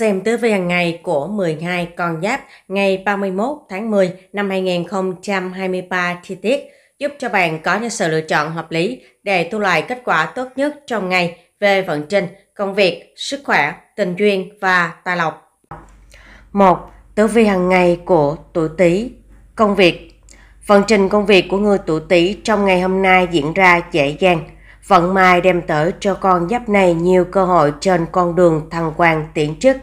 Xem tứ vi hàng ngày của 12 con giáp ngày 31 tháng 10 năm 2023 chi tiết giúp cho bạn có những sự lựa chọn hợp lý để thu lại kết quả tốt nhất trong ngày về vận trình, công việc, sức khỏe, tình duyên và tài lộc. 1. Tử vi hàng ngày của tuổi Tý. Công việc. Vận trình công việc của người tuổi Tý trong ngày hôm nay diễn ra dễ dàng Vận may đem tới cho con giáp này nhiều cơ hội trên con đường thăng quan tiến chức.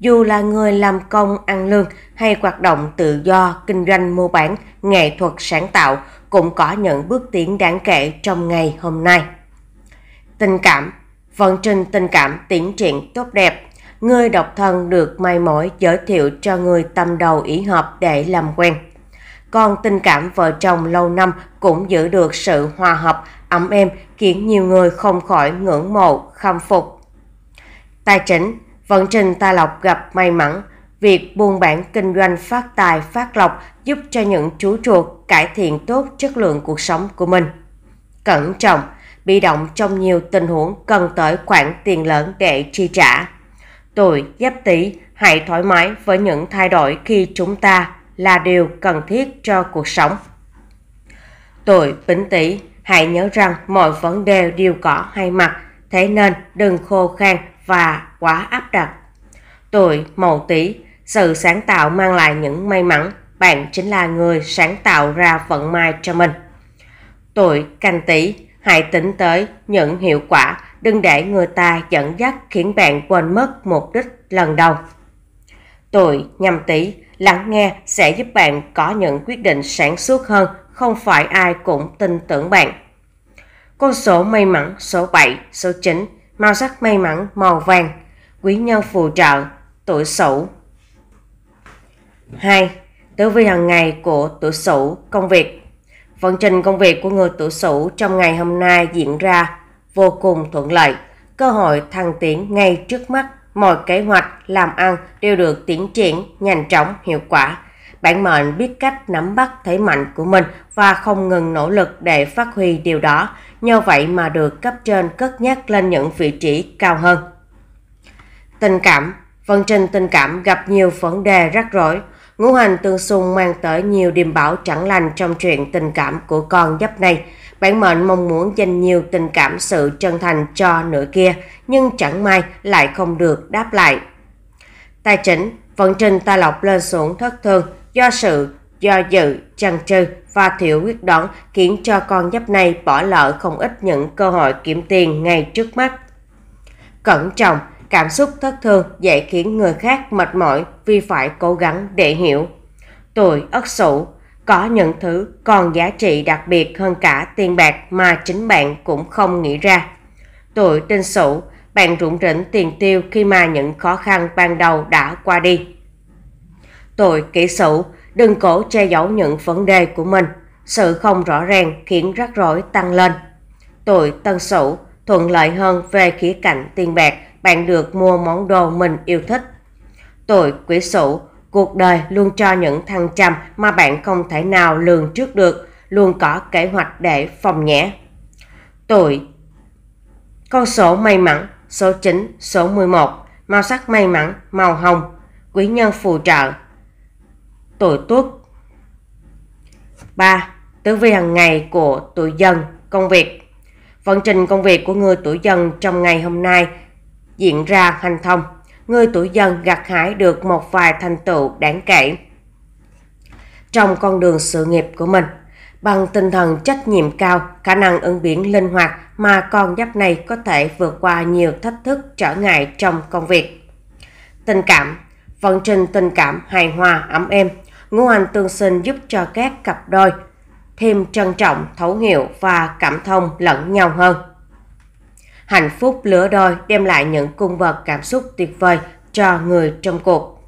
Dù là người làm công ăn lương hay hoạt động tự do, kinh doanh mua bán, nghệ thuật sáng tạo cũng có những bước tiến đáng kể trong ngày hôm nay. Tình cảm Vận trình tình cảm tiến triển tốt đẹp. Người độc thân được may mối giới thiệu cho người tâm đầu ý hợp để làm quen còn tình cảm vợ chồng lâu năm cũng giữ được sự hòa hợp, ấm êm khiến nhiều người không khỏi ngưỡng mộ, khâm phục. Tài chính, vận trình Tài Lộc gặp may mắn, việc buôn bán kinh doanh phát tài phát lộc giúp cho những chú chuột cải thiện tốt chất lượng cuộc sống của mình. Cẩn trọng, bị động trong nhiều tình huống cần tới khoản tiền lớn để chi trả. Tuổi Giáp Tý hãy thoải mái với những thay đổi khi chúng ta là điều cần thiết cho cuộc sống. Tuổi bính tỵ, hãy nhớ rằng mọi vấn đề đều có hai mặt, thế nên đừng khô khan và quá áp đặt. Tuổi mậu tỵ, sự sáng tạo mang lại những may mắn, bạn chính là người sáng tạo ra vận may cho mình. Tuổi canh tỵ, hãy tính tới những hiệu quả, đừng để người ta dẫn dắt khiến bạn quên mất mục đích lần đầu. Tuổi nhâm tỵ, Lắng nghe sẽ giúp bạn có những quyết định sản xuất hơn, không phải ai cũng tin tưởng bạn. Con số may mắn số 7, số 9, màu sắc may mắn màu vàng, quý nhân phù trợ, tuổi Sửu. 2. Tử vi hàng ngày của tuổi Sửu, công việc. Vận trình công việc của người tuổi Sửu trong ngày hôm nay diễn ra vô cùng thuận lợi, cơ hội thăng tiến ngay trước mắt mọi kế hoạch làm ăn đều được tiến triển nhanh chóng hiệu quả. Bản mệnh biết cách nắm bắt thế mạnh của mình và không ngừng nỗ lực để phát huy điều đó, nhờ vậy mà được cấp trên cất nhắc lên những vị trí cao hơn. Tình cảm Vận trình tình cảm gặp nhiều vấn đề rắc rối. Ngũ hành tương xung mang tới nhiều điềm bảo chẳng lành trong chuyện tình cảm của con giáp này bạn mệnh mong muốn dành nhiều tình cảm sự chân thành cho nửa kia, nhưng chẳng may lại không được đáp lại. Tài chính, vận trình tài lộc lên xuống thất thường do sự do dự, chần chừ và thiếu quyết đoán khiến cho con giáp này bỏ lỡ không ít những cơ hội kiếm tiền ngay trước mắt. Cẩn trọng, cảm xúc thất thường dễ khiến người khác mệt mỏi vì phải cố gắng để hiểu. Tuổi Ất Sửu có những thứ còn giá trị đặc biệt hơn cả tiền bạc mà chính bạn cũng không nghĩ ra. Tuổi tinh sửu, bạn rủng rỉnh tiền tiêu khi mà những khó khăn ban đầu đã qua đi. Tuổi kỷ sửu, đừng cố che giấu những vấn đề của mình. Sự không rõ ràng khiến rắc rối tăng lên. Tuổi tân sửu, thuận lợi hơn về khía cạnh tiền bạc, bạn được mua món đồ mình yêu thích. Tuổi quý sửu, Cuộc đời luôn cho những thăng trầm mà bạn không thể nào lường trước được, luôn có kế hoạch để phòng nhé. Tuổi Con số may mắn, số 9, số 11, màu sắc may mắn, màu hồng, quý nhân phù trợ. Tuổi tuất 3. Tử vi hàng ngày của tuổi dần, công việc Vận trình công việc của người tuổi dần trong ngày hôm nay diễn ra hành thông người tuổi dần gặt hái được một vài thành tựu đáng kể trong con đường sự nghiệp của mình. Bằng tinh thần trách nhiệm cao, khả năng ứng biến linh hoạt mà con giáp này có thể vượt qua nhiều thách thức trở ngại trong công việc. Tình cảm Vận trình tình cảm hài hòa ấm êm, ngũ hành tương sinh giúp cho các cặp đôi thêm trân trọng, thấu hiểu và cảm thông lẫn nhau hơn. Hạnh phúc lửa đôi đem lại những cung bậc cảm xúc tuyệt vời cho người trong cuộc.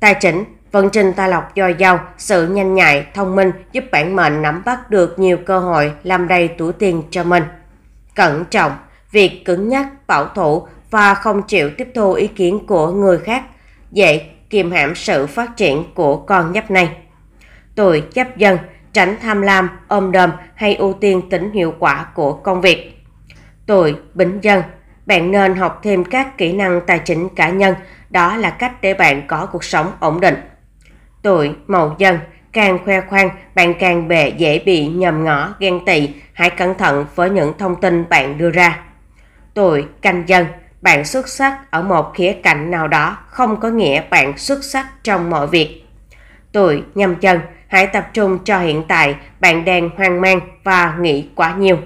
Tài chính Vận trình tài lộc dồi dào, sự nhanh nhạy, thông minh giúp bản mệnh nắm bắt được nhiều cơ hội làm đầy túi tiền cho mình. Cẩn trọng, việc cứng nhắc, bảo thủ và không chịu tiếp thu ý kiến của người khác dễ kiềm hãm sự phát triển của con nhấp này. Tuổi chấp dân, tránh tham lam, ôm đồm hay ưu tiên tính hiệu quả của công việc. Tôi, Bỉnh Dân, bạn nên học thêm các kỹ năng tài chính cá nhân, đó là cách để bạn có cuộc sống ổn định. Tuổi, Mậu Dân, càng khoe khoang, bạn càng bề dễ bị nhầm ngõ, ghen tị, hãy cẩn thận với những thông tin bạn đưa ra. Tuổi, Canh Dân, bạn xuất sắc ở một khía cạnh nào đó không có nghĩa bạn xuất sắc trong mọi việc. Tuổi, Nhâm Dân, hãy tập trung cho hiện tại, bạn đang hoang mang và nghĩ quá nhiều.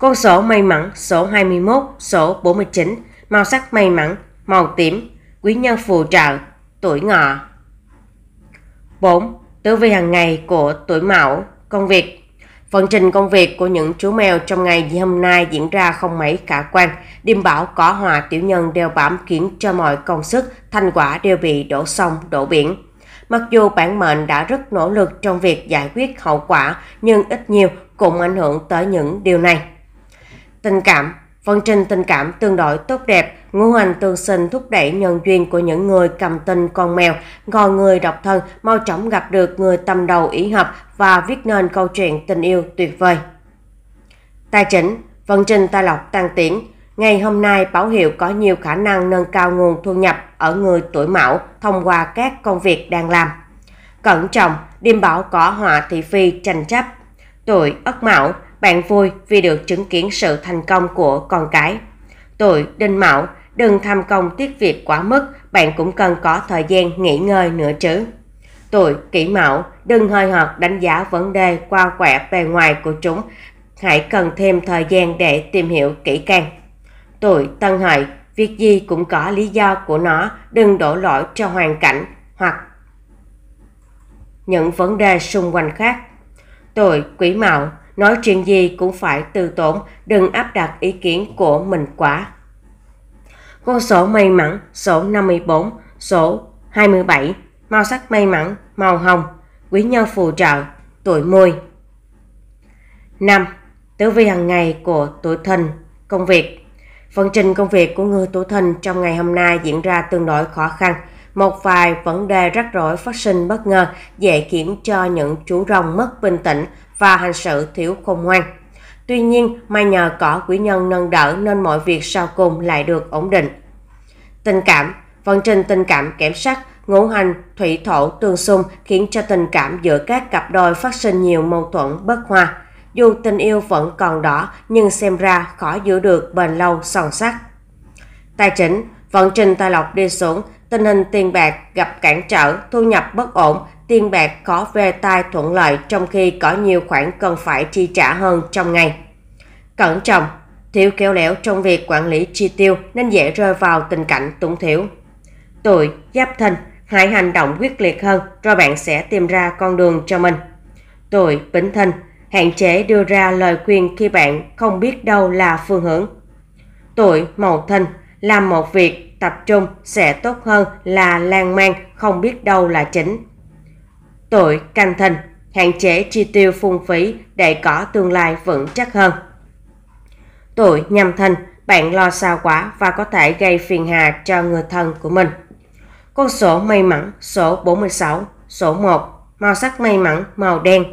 Con số may mắn số 21, số 49, màu sắc may mắn, màu tím, quý nhân phù trợ, tuổi ngọ. 4. Tử vi hàng ngày của tuổi mão, công việc. Vận trình công việc của những chú mèo trong ngày hôm nay diễn ra không mấy khả quan. Điềm bảo có hòa tiểu nhân đều bám khiến cho mọi công sức, thành quả đều bị đổ sông, đổ biển. Mặc dù bản mệnh đã rất nỗ lực trong việc giải quyết hậu quả, nhưng ít nhiều cũng ảnh hưởng tới những điều này tình cảm. phần trình tình cảm tương đối tốt đẹp, ngũ hành tương sinh thúc đẩy nhân duyên của những người cầm tình con mèo, còn người độc thân mau chóng gặp được người tâm đầu ý hợp và viết nên câu chuyện tình yêu tuyệt vời. Tài chính, phần trình tài lộc tăng tiến. Ngày hôm nay, báo hiệu có nhiều khả năng nâng cao nguồn thu nhập ở người tuổi mão thông qua các công việc đang làm. Cẩn trọng, điềm bảo có họa thị phi tranh chấp. Tuổi Ất Mão bạn vui vì được chứng kiến sự thành công của con cái. Tuổi Đinh Mão, đừng tham công tiếc việc quá mức, bạn cũng cần có thời gian nghỉ ngơi nữa chứ. Tuổi Kỷ Mão, đừng hơi hợt đánh giá vấn đề qua quẹt bề ngoài của chúng, hãy cần thêm thời gian để tìm hiểu kỹ càng. Tuổi Tân Hợi, việc gì cũng có lý do của nó, đừng đổ lỗi cho hoàn cảnh hoặc những vấn đề xung quanh khác. Tuổi quý Mão, nói chuyện gì cũng phải từ tốn, đừng áp đặt ý kiến của mình quá. Con số may mắn số 54, số 27, màu sắc may mắn màu hồng, quý nhân phù trợ, tuổi mùi. 5. Tử vi hàng ngày của tuổi thìn, công việc. Phần trình công việc của người tuổi thìn trong ngày hôm nay diễn ra tương đối khó khăn. Một vài vấn đề rắc rối phát sinh bất ngờ dễ khiến cho những chú rồng mất bình tĩnh và hành sự thiếu khôn ngoan. Tuy nhiên, may nhờ có quý nhân nâng đỡ nên mọi việc sau cùng lại được ổn định. Tình cảm Vận vâng trình tình cảm kém sắc, ngũ hành, thủy thổ tương xung khiến cho tình cảm giữa các cặp đôi phát sinh nhiều mâu thuẫn bất hòa. Dù tình yêu vẫn còn đỏ nhưng xem ra khó giữ được bền lâu son sắc. Tài chính Vận trình tài lộc đi xuống, tình hình tiền bạc gặp cản trở, thu nhập bất ổn tiền bạc có về tay thuận lợi trong khi có nhiều khoản cần phải chi trả hơn trong ngày. Cẩn trọng, thiếu khéo léo trong việc quản lý chi tiêu nên dễ rơi vào tình cảnh túng thiếu. Tuổi, giáp thân hãy hành động quyết liệt hơn rồi bạn sẽ tìm ra con đường cho mình. Tuổi, bính thân hạn chế đưa ra lời khuyên khi bạn không biết đâu là phương hướng. Tuổi, mậu thân làm một việc tập trung sẽ tốt hơn là lan man không biết đâu là chính. Tội canh thìn hạn chế chi tiêu phung phí để có tương lai vững chắc hơn. Tội nhâm thìn bạn lo xa quá và có thể gây phiền hà cho người thân của mình. Con số may mắn số 46, số 1, màu sắc may mắn màu đen,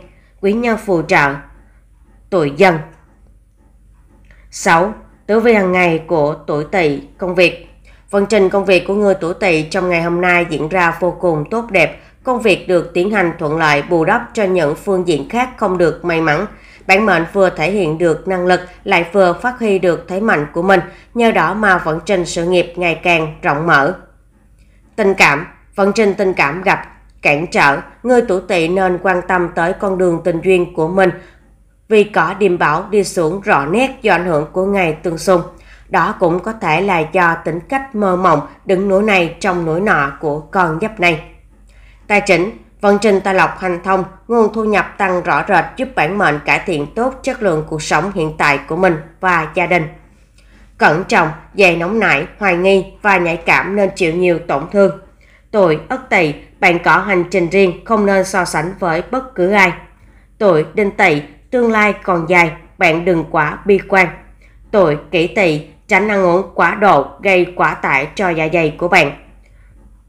quý nhân phù trợ, tuổi dần. 6. Tử vi hàng ngày của tuổi tỵ công việc phần trình công việc của người tuổi tỵ trong ngày hôm nay diễn ra vô cùng tốt đẹp Công việc được tiến hành thuận lợi bù đắp cho những phương diện khác không được may mắn. Bản mệnh vừa thể hiện được năng lực, lại vừa phát huy được thế mạnh của mình, nhờ đó mà vận trình sự nghiệp ngày càng rộng mở. Tình cảm Vận trình tình cảm gặp cản trở, người tuổi tỵ nên quan tâm tới con đường tình duyên của mình, vì cỏ điềm bảo đi xuống rõ nét do ảnh hưởng của ngày tương xung. Đó cũng có thể là do tính cách mơ mộng, đứng nỗi này trong nỗi nọ của con giáp này. Tài chính, vận trình tài lộc hành thông, nguồn thu nhập tăng rõ rệt giúp bản mệnh cải thiện tốt chất lượng cuộc sống hiện tại của mình và gia đình. Cẩn trọng, dày nóng nảy, hoài nghi và nhạy cảm nên chịu nhiều tổn thương. Tuổi Ất Tỵ, bạn có hành trình riêng không nên so sánh với bất cứ ai. Tuổi Đinh Tỵ, tương lai còn dài, bạn đừng quá bi quan. Tuổi Kỷ Tỵ, tránh ăn uống quá độ gây quá tải cho dạ dày của bạn.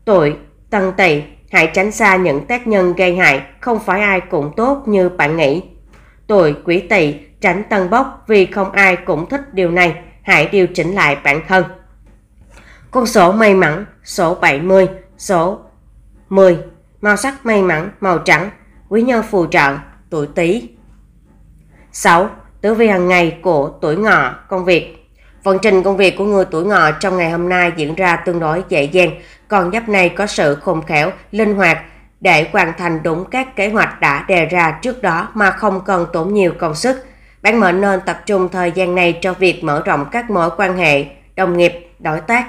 Tuổi Tân Tỵ, Hãy tránh xa những tác nhân gây hại, không phải ai cũng tốt như bạn nghĩ. Tuổi quý tỵ tránh tân bốc vì không ai cũng thích điều này, hãy điều chỉnh lại bản thân. Con số may mắn, số 70, số 10. Màu sắc may mắn, màu trắng, quý nhân phù trợ, tuổi Tý. 6. Tử vi hàng ngày của tuổi ngọ, công việc. Vận trình công việc của người tuổi ngọ trong ngày hôm nay diễn ra tương đối dễ dàng con giáp này có sự khôn khéo, linh hoạt để hoàn thành đúng các kế hoạch đã đề ra trước đó mà không cần tốn nhiều công sức. Bạn mệnh nên tập trung thời gian này cho việc mở rộng các mối quan hệ, đồng nghiệp, đối tác.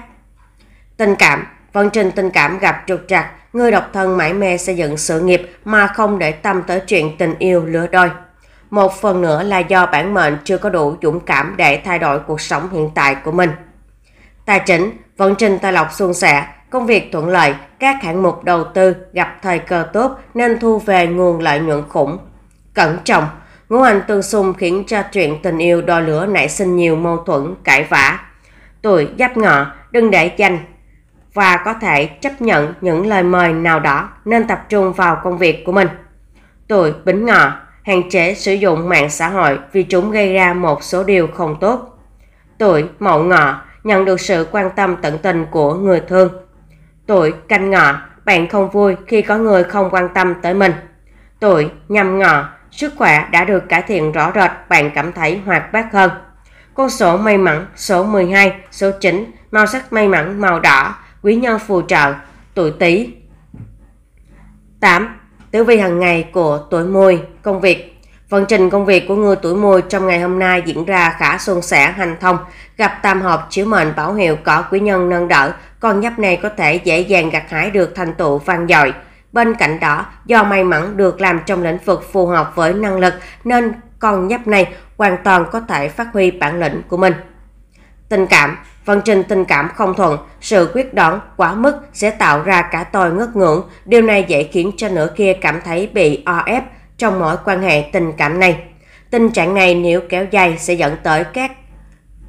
Tình cảm Vận trình tình cảm gặp trục trặc, người độc thân mãi mê xây dựng sự nghiệp mà không để tâm tới chuyện tình yêu lứa đôi. Một phần nữa là do bản mệnh chưa có đủ dũng cảm để thay đổi cuộc sống hiện tại của mình. Tài chính, vận trình tài lộc suôn sẻ, Công việc thuận lợi, các hạng mục đầu tư gặp thời cơ tốt nên thu về nguồn lợi nhuận khủng. Cẩn trọng, ngũ hành tương xung khiến cho chuyện tình yêu đo lửa nảy sinh nhiều mâu thuẫn, cãi vã. Tuổi giáp ngọ, đừng để tranh và có thể chấp nhận những lời mời nào đó nên tập trung vào công việc của mình. Tuổi bính ngọ, hạn chế sử dụng mạng xã hội vì chúng gây ra một số điều không tốt. Tuổi mậu ngọ, nhận được sự quan tâm tận tình của người thương Tuổi canh ngọ, bạn không vui khi có người không quan tâm tới mình. Tuổi nhâm ngọ, sức khỏe đã được cải thiện rõ rệt, bạn cảm thấy hoạt bát hơn. Con số may mắn số 12, số 9, màu sắc may mắn màu đỏ, quý nhân phù trợ, tuổi Tý. 8. Tử vi hàng ngày của tuổi Mùi, công việc Vận trình công việc của người tuổi mùi trong ngày hôm nay diễn ra khá suôn sẻ hành thông, gặp tam hợp chiếu mệnh bảo hiệu có quý nhân nâng đỡ, con nhấp này có thể dễ dàng gặt hái được thành tựu vang dội. Bên cạnh đó, do may mắn được làm trong lĩnh vực phù hợp với năng lực nên con nhấp này hoàn toàn có thể phát huy bản lĩnh của mình. Tình cảm Vận trình tình cảm không thuận, sự quyết đoán quá mức sẽ tạo ra cả tôi ngất ngưỡng. Điều này dễ khiến cho nửa kia cảm thấy bị o ép, trong mọi quan hệ tình cảm này. Tình trạng này nếu kéo dài sẽ dẫn tới các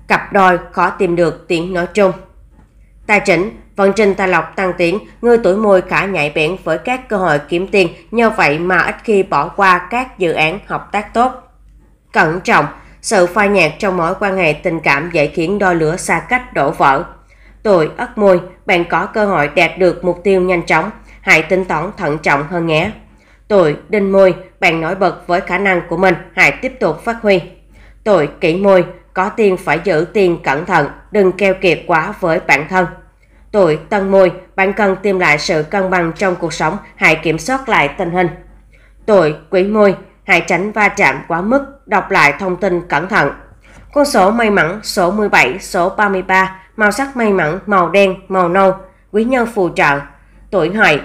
cặp đôi khó tìm được tiếng nói chung. Tài chính, vận trình tài lộc tăng tiến, người tuổi mùi khá nhạy bén với các cơ hội kiếm tiền, nhờ vậy mà ít khi bỏ qua các dự án hợp tác tốt. Cẩn trọng, sự phai nhạt trong mối quan hệ tình cảm dễ khiến đôi lửa xa cách đổ vỡ. Tuổi ất mùi, bạn có cơ hội đạt được mục tiêu nhanh chóng, hãy tính toán thận trọng hơn nhé. Tuổi đinh mùi, bạn nổi bật với khả năng của mình, hãy tiếp tục phát huy. Tuổi kỷ mùi, có tiền phải giữ tiền cẩn thận, đừng keo kiệt quá với bản thân. Tuổi tân mùi, bạn cần tìm lại sự cân bằng trong cuộc sống, hãy kiểm soát lại tình hình. Tuổi quý mùi, hãy tránh va chạm quá mức, đọc lại thông tin cẩn thận. Con số may mắn số 17, số 33, màu sắc may mắn màu đen, màu nâu, quý nhân phù trợ, tuổi hợi.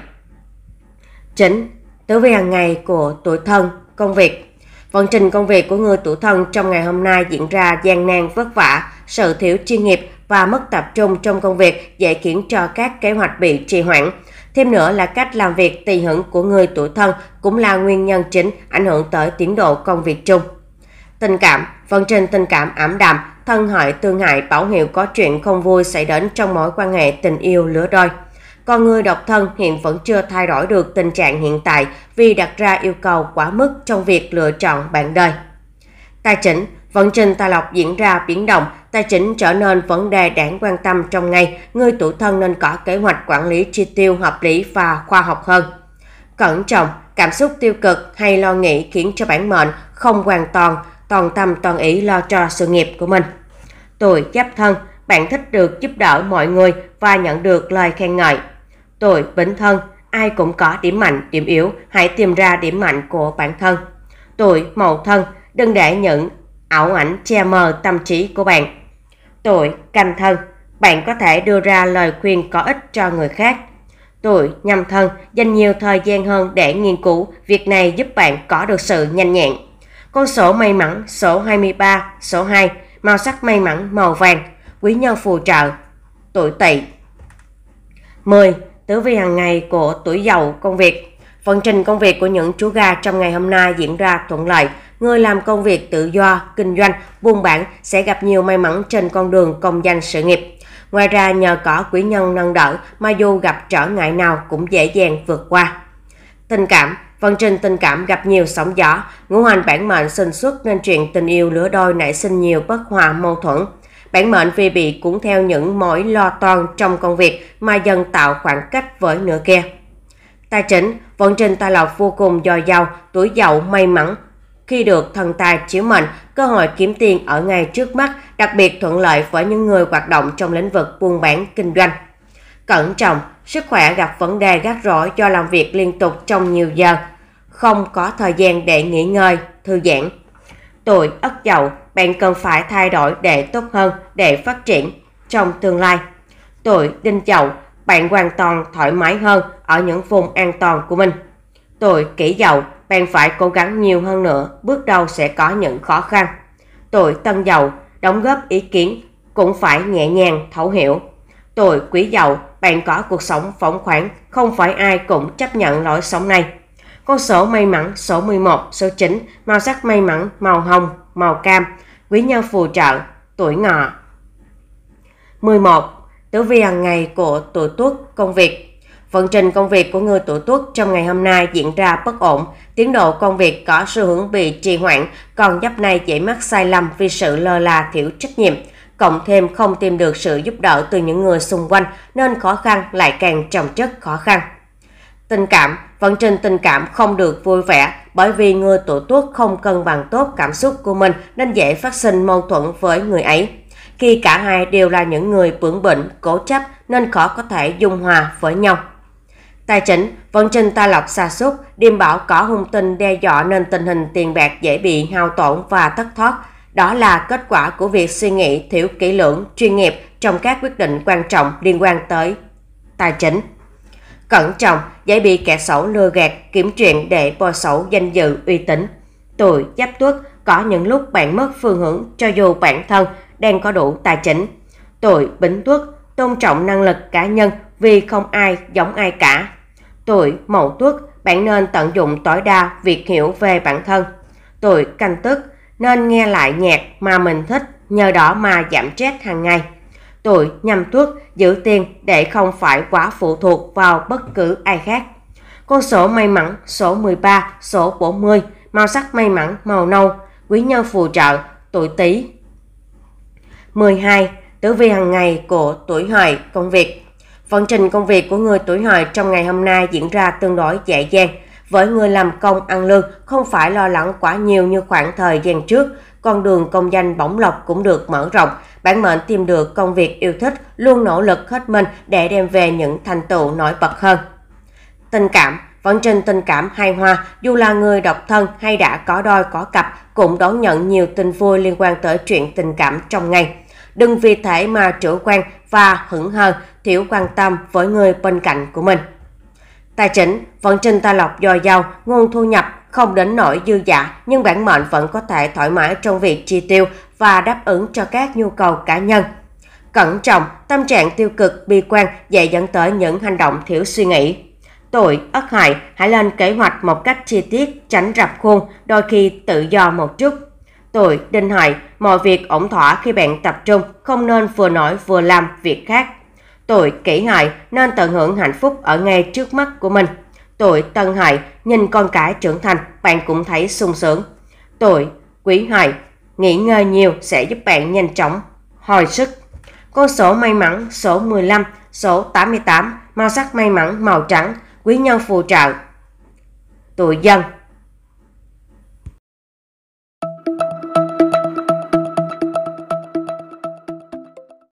Chính tới vi hàng ngày của tuổi thân, công việc. Vận trình công việc của người tuổi thân trong ngày hôm nay diễn ra gian nan vất vả, sự thiếu chuyên nghiệp và mất tập trung trong công việc dễ khiến cho các kế hoạch bị trì hoãn. Thêm nữa là cách làm việc tùy hưởng của người tuổi thân cũng là nguyên nhân chính ảnh hưởng tới tiến độ công việc chung. Tình cảm, vận trình tình cảm ảm đạm, thân hại tương hại báo hiệu có chuyện không vui xảy đến trong mối quan hệ tình yêu lứa đôi. Còn người độc thân hiện vẫn chưa thay đổi được tình trạng hiện tại vì đặt ra yêu cầu quá mức trong việc lựa chọn bạn đời. Tài chính Vận trình tài lộc diễn ra biến động, tài chính trở nên vấn đề đáng quan tâm trong ngày, người tuổi thân nên có kế hoạch quản lý chi tiêu hợp lý và khoa học hơn. Cẩn trọng, cảm xúc tiêu cực hay lo nghĩ khiến cho bản mệnh không hoàn toàn, toàn tâm toàn ý lo cho sự nghiệp của mình. Tuổi giáp thân, bạn thích được giúp đỡ mọi người và nhận được lời khen ngợi. Tuổi bính thân, ai cũng có điểm mạnh, điểm yếu, hãy tìm ra điểm mạnh của bản thân. Tuổi mậu thân, đừng để những ảo ảnh che mờ tâm trí của bạn. Tuổi canh thân, bạn có thể đưa ra lời khuyên có ích cho người khác. Tuổi nhâm thân, dành nhiều thời gian hơn để nghiên cứu, việc này giúp bạn có được sự nhanh nhẹn. Con số may mắn số 23, số 2, màu sắc may mắn màu vàng, quý nhân phù trợ. Tuổi tỵ 10 tử vi hàng ngày của tuổi dậu công việc. Vận trình công việc của những chú gà trong ngày hôm nay diễn ra thuận lợi. Người làm công việc tự do, kinh doanh, buôn bán sẽ gặp nhiều may mắn trên con đường công danh sự nghiệp. Ngoài ra nhờ có quý nhân nâng đỡ mà dù gặp trở ngại nào cũng dễ dàng vượt qua. Tình cảm Vận trình tình cảm gặp nhiều sóng gió, ngũ hành bản mệnh sinh xuất nên chuyện tình yêu lứa đôi nảy sinh nhiều bất hòa mâu thuẫn. Bản mệnh vì bị cũng theo những mối lo toan trong công việc mà dần tạo khoảng cách với nửa kia. Tài chính, vận trình tài lộc vô cùng dồi dào, tuổi dậu may mắn. Khi được thần tài chiếu mệnh, cơ hội kiếm tiền ở ngay trước mắt, đặc biệt thuận lợi với những người hoạt động trong lĩnh vực buôn bán, kinh doanh. Cẩn trọng, sức khỏe gặp vấn đề gắt rỗi do làm việc liên tục trong nhiều giờ, không có thời gian để nghỉ ngơi, thư giãn. Tuổi Ất Dậu bạn cần phải thay đổi để tốt hơn để phát triển trong tương lai. Tuổi đinh dậu, bạn hoàn toàn thoải mái hơn ở những vùng an toàn của mình. Tuổi kỷ dậu, bạn phải cố gắng nhiều hơn nữa, bước đầu sẽ có những khó khăn. Tuổi tân dậu, đóng góp ý kiến cũng phải nhẹ nhàng, thấu hiểu. Tuổi quý dậu, bạn có cuộc sống phóng khoáng, không phải ai cũng chấp nhận lối sống này. Con số may mắn số 11, số 9, màu sắc may mắn màu hồng, màu cam, quý nhân phù trợ, tuổi ngọ. 11. Tử vi hàng ngày của tuổi tuất công việc Vận trình công việc của người tuổi tuất trong ngày hôm nay diễn ra bất ổn, tiến độ công việc có xu hướng bị trì hoãn, còn giáp này dễ mắc sai lầm vì sự lơ là thiếu trách nhiệm. Cộng thêm không tìm được sự giúp đỡ từ những người xung quanh nên khó khăn lại càng trồng chất khó khăn. Tình cảm, vận trình tình cảm không được vui vẻ, bởi vì người tuổi tuất không cân bằng tốt cảm xúc của mình nên dễ phát sinh mâu thuẫn với người ấy. Khi cả hai đều là những người bướng bỉnh, cố chấp nên khó có thể dung hòa với nhau. Tài chính, vận trình tài lộc xa xúc điềm bảo có hung tinh đe dọa nên tình hình tiền bạc dễ bị hao tổn và thất thoát. Đó là kết quả của việc suy nghĩ thiếu kỹ lưỡng, chuyên nghiệp trong các quyết định quan trọng liên quan tới tài chính. Cẩn trọng, dễ bị kẻ xấu lừa gạt, kiểm chuyện để bò xấu danh dự uy tín. Tuổi giáp tuất có những lúc bạn mất phương hướng cho dù bản thân đang có đủ tài chính. Tuổi bính tuất tôn trọng năng lực cá nhân vì không ai giống ai cả. Tuổi mậu tuất bạn nên tận dụng tối đa việc hiểu về bản thân. Tuổi canh tức nên nghe lại nhạc mà mình thích, nhờ đó mà giảm stress hàng ngày tội nhằm thuốc giữ tiền để không phải quá phụ thuộc vào bất cứ ai khác. Con số may mắn số 13, số 40, màu sắc may mắn màu nâu, quý nhân phù trợ, tuổi Tý. 12. Tử vi hàng ngày của tuổi hợi công việc. Vận trình công việc của người tuổi hợi trong ngày hôm nay diễn ra tương đối dễ dàng. Với người làm công ăn lương không phải lo lắng quá nhiều như khoảng thời gian trước, con đường công danh bổng lộc cũng được mở rộng. Bản mệnh tìm được công việc yêu thích, luôn nỗ lực hết mình để đem về những thành tựu nổi bật hơn. Tình cảm Vận trình tình cảm hài hòa, dù là người độc thân hay đã có đôi có cặp, cũng đón nhận nhiều tin vui liên quan tới chuyện tình cảm trong ngày. Đừng vì thế mà chủ quan và hững hờ, thiếu quan tâm với người bên cạnh của mình. Tài chính, vận trình ta lọc dồi dào, nguồn thu nhập không đến nỗi dư dả nhưng bản mệnh vẫn có thể thoải mái trong việc chi tiêu và đáp ứng cho các nhu cầu cá nhân. Cẩn trọng, tâm trạng tiêu cực, bi quan dễ dẫn tới những hành động thiếu suy nghĩ. Tuổi Ất Hợi hãy lên kế hoạch một cách chi tiết, tránh rập khuôn, đôi khi tự do một chút. Tuổi Đinh Hợi, mọi việc ổn thỏa khi bạn tập trung, không nên vừa nói vừa làm việc khác. Tuổi Kỷ Hợi nên tận hưởng hạnh phúc ở ngay trước mắt của mình. Tuổi Tân hại nhìn con cái trưởng thành, bạn cũng thấy sung sướng. Tuổi Quý hại nghỉ ngơi nhiều sẽ giúp bạn nhanh chóng hồi sức. Con số may mắn số 15, số 88, màu sắc may mắn màu trắng, quý nhân phù trợ. Tuổi Dân